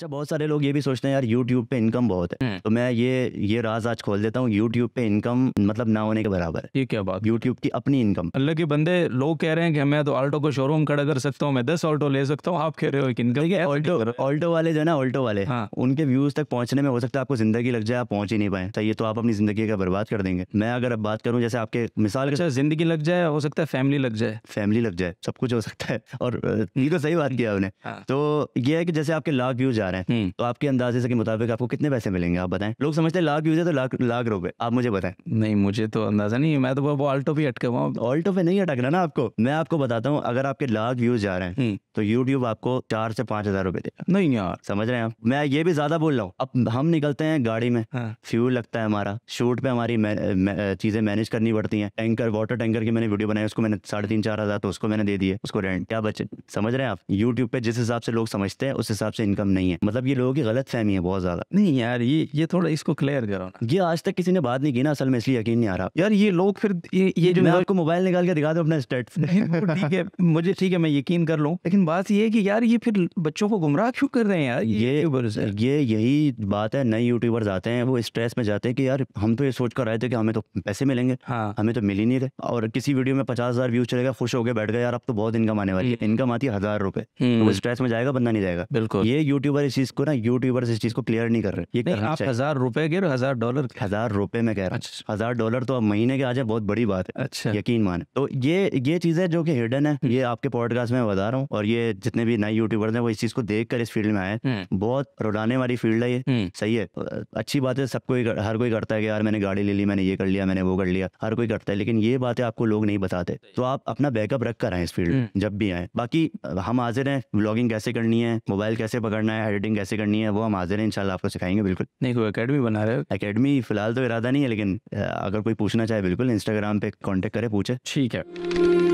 अच्छा बहुत सारे लोग ये भी सोचते हैं यार यूट्यूब पे इनकम बहुत है हम्म। तो मैं ये ये राज आज खोल देता हूँ यूट्यूब पे इनकम मतलब ना होने के बराबर है ये क्या बात यूट्यूब की अपनी इनकम अल्लाह के बंदे लोग कह रहे हैं कि मैं तो ऑल्टो को शोरूम खड़ा कर सकता हूँ मैं दस ऑल्टो ले सकता हूँ आप कह रहे हो कि ऑल्टो ऑल्टो वाले जो है ना ऑल्टो वाले हाँ। उनके व्यूज तक पहुंचने में हो सकता है आपको जिंदगी लग जाए आप पहुंच ही नहीं पाए चाहिए तो आप अपनी जिंदगी का बर्बाद कर देंगे मैं अगर अब बात करूँ जैसे आपके मिसाल अच्छा जिंदगी लग जाए हो सकता है फैमिली लग जाए फैमिली लग जाए सब कुछ हो सकता है और ये तो हम्म। सही बात किया उन्होंने हाँ। तो ये है कि जैसे आपके लाख व्यूज आ रहे हैं हम्म। तो आपके अंदाजे के मुताबिक आपको कितने पैसे मिलेंगे आप बताएं लोग समझते हैं लाख यूज है तो लाख लाख रुपए आप मुझे बताएं नहीं मुझे तो अंदाजा नहीं मैं तो वो ऑल्टो पे अटके हुआ ऑल्टो पे नहीं अटकना ना आपको मैं आपको बताता हूँ अगर आपके लाख व्यूज जा रहे हैं हम्म। तो यूट्यूब आपको चार से पांच हजार रुपए देगा नहीं यार समझ रहे हैं आप मैं ये भी ज्यादा बोल रहा हूँ अब हम निकलते हैं गाड़ी में फ्यूल हाँ। लगता है हमारा शूट पे हमारी चीजें मैनेज करनी पड़ती हैं टैंकर वाटर टैंकर की मैंने वीडियो बनाई उसको मैंने साढ़े तीन चार हजार तो उसको मैंने दे दिए उसको रेंट क्या बचे समझ रहे हैं आप यूट्यूब पे जिस हिसाब से लोग समझते हैं उस हिसाब से इनकम नहीं है मतलब ये लोगों की गलत फहमी है बहुत ज़्यादा नहीं यार ये ये थोड़ा इसको क्लियर करो ये आज तक किसी ने बात नहीं की ना असल में इसलिए यकीन नहीं आ रहा यार ये लोग फिर ये ये जो मैं आपको मोबाइल निकाल के दिखा दो अपना स्टेट ठीक है मुझे ठीक है मैं यकीन कर लूँ लेकिन बात ये है कि यार ये फिर बच्चों को गुमराह क्यों कर रहे हैं यार ये ये यही बात है नए यूट्यूबर्स आते हैं वो स्ट्रेस में जाते हैं कि यार हम तो ये सोच कर रहे थे कि हमें तो पैसे मिलेंगे हाँ। हमें तो मिल ही नहीं रहे और किसी वीडियो में पचास हज़ार व्यूज चलेगा खुश हो गए बैठ गए यार अब तो बहुत इनकम आने वाली है इनकम हम्म। आती है हज़ार रुपए स्ट्रेस हम्म। तो में जाएगा बंदा नहीं जाएगा बिल्कुल ये यूट्यूबर यूट्यूबर इस चीज को ना यूट्यूबर इस चीज को क्लियर नहीं कर रहे ये नहीं, आप हजार रुपए के हजार डॉलर हजार रुपए में कह रहा अच्छा। हजार डॉलर तो अब महीने के आ जाए बहुत बड़ी बात है अच्छा यकीन माने तो ये ये चीज है जो कि हिडन है हम्म। ये आपके पॉडकास्ट में बता रहा हूँ और ये जितने भी नए यूट्यूबर है वो इस चीज को देख इस फील्ड में आए हम्म। बहुत रुलाने वाली फील्ड है ये हम्म। सही है अच्छी बात है सबको हर कोई करता है कि यार मैंने गाड़ी ले ली मैंने ये कर लिया मैंने वो कर लिया हर कोई करता है लेकिन ये बातें आपको लोग नहीं बताते तो आप अपना बैकअप रख कर आए इस फील्ड में जब भी आए बाकी हम हाजिर हैं ब्लॉगिंग कैसे करनी है मोबाइल कैसे पकड़ना है एडिटिंग कैसे करनी है वो हम हाजिर हैं इंशाल्लाह आपको सिखाएंगे बिल्कुल नहीं कोई अकेडमी बना रहे हो अकेडमी फिलहाल तो इरादा नहीं है लेकिन अगर कोई पूछना चाहे बिल्कुल इंस्टाग्राम पे कॉन्टेक्ट करे पूछे ठीक है